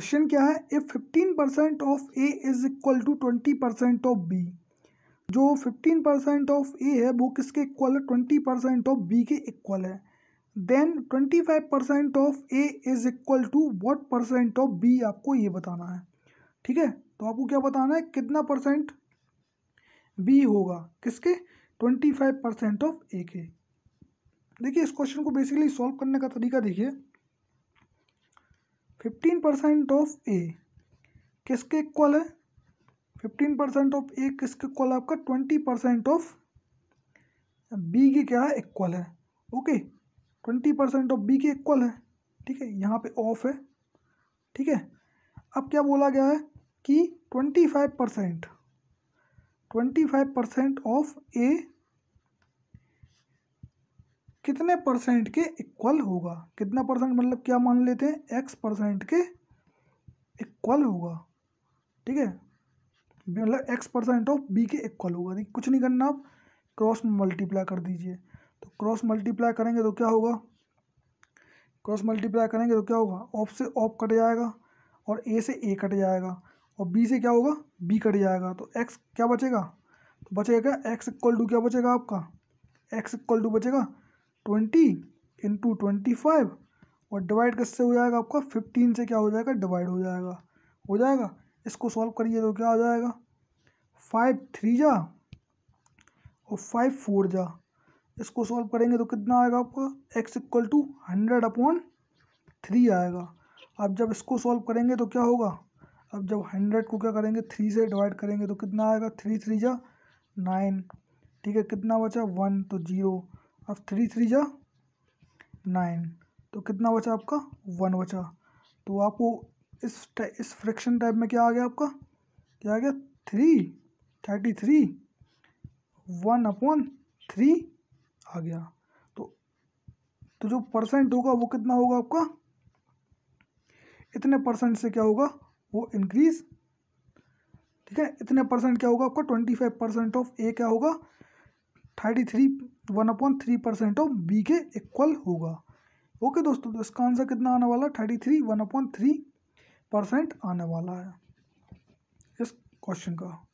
question क्या है if fifteen percent of A is equal to twenty percent of B जो fifteen percent of A है वो किसके इक्वल है ट्वेंटी परसेंट ऑफ बी के इक्वल है then twenty five percent of A is equal to what percent of B आपको ये बताना है ठीक है तो आपको क्या बताना है कितना परसेंट बी होगा किसके twenty five percent of A के देखिए इस क्वेश्चन को बेसिकली सॉल्व करने का तरीका देखिए फिफ्टीन परसेंट ऑफ ए किसके इक्वल है फिफ्टीन परसेंट ऑफ ए किसके इक्वल है आपका ट्वेंटी परसेंट ऑफ बी के क्या है इक्वल है okay twenty percent of B के इक्वल है ठीक है यहाँ पे ऑफ है ठीक है अब क्या बोला गया है कि twenty five percent twenty five percent of A कितने परसेंट के इक्वल होगा कितना परसेंट मतलब क्या मान लेते हैं एक्स परसेंट के इक्वल होगा ठीक है मतलब एक्स परसेंट ऑफ बी के इक्वल होगा कुछ नहीं करना आप क्रॉस मल्टीप्लाई कर दीजिए तो क्रॉस मल्टीप्लाई करेंगे तो क्या होगा क्रॉस मल्टीप्लाई करेंगे तो क्या होगा ऑफ से ऑफ कट जाएगा और ए से ए कट जाएगा और बी से क्या होगा बी कट जाएगा तो एक्स क्या बचेगा तो बचेगा क्या एक्स इक्वल टू क्या बचेगा आपका एक्स इक्वल टू बचेगा ट्वेंटी इंटू ट्वेंटी फाइव और डिवाइड किससे हो जाएगा आपका फिफ्टीन से क्या हो जाएगा डिवाइड हो जाएगा हो जाएगा इसको सॉल्व करिए तो क्या हो जाएगा फाइव थ्री जा और फाइव फोर जा इसको सॉल्व करेंगे तो कितना आएगा आपका X equal to hundred upon three आएगा अब जब इसको सॉल्व करेंगे तो क्या होगा अब जब हंड्रेड को क्या करेंगे थ्री से डिवाइड करेंगे तो कितना आएगा थ्री थ्री जा नाइन ठीक है कितना बचा वन तो जीरो अब थ्री थ्री जा नाइन तो कितना बचा आपका वन बचा तो आपको इस इस फ्रैक्शन टाइप में क्या आ गया आपका क्या आ गया three thirty three one upon three आ गया तो तो जो परसेंट होगा वो कितना होगा आपका इतने परसेंट से क्या होगा वो इंक्रीज ठीक है इतने परसेंट क्या होगा आपका twenty five percent of A क्या होगा thirty three one upon three percent of B के इक्वल होगा ओके दोस्तों तो इसका आंसर कितना आने वाला है thirty three one upon three percent आने वाला है इस क्वेश्चन का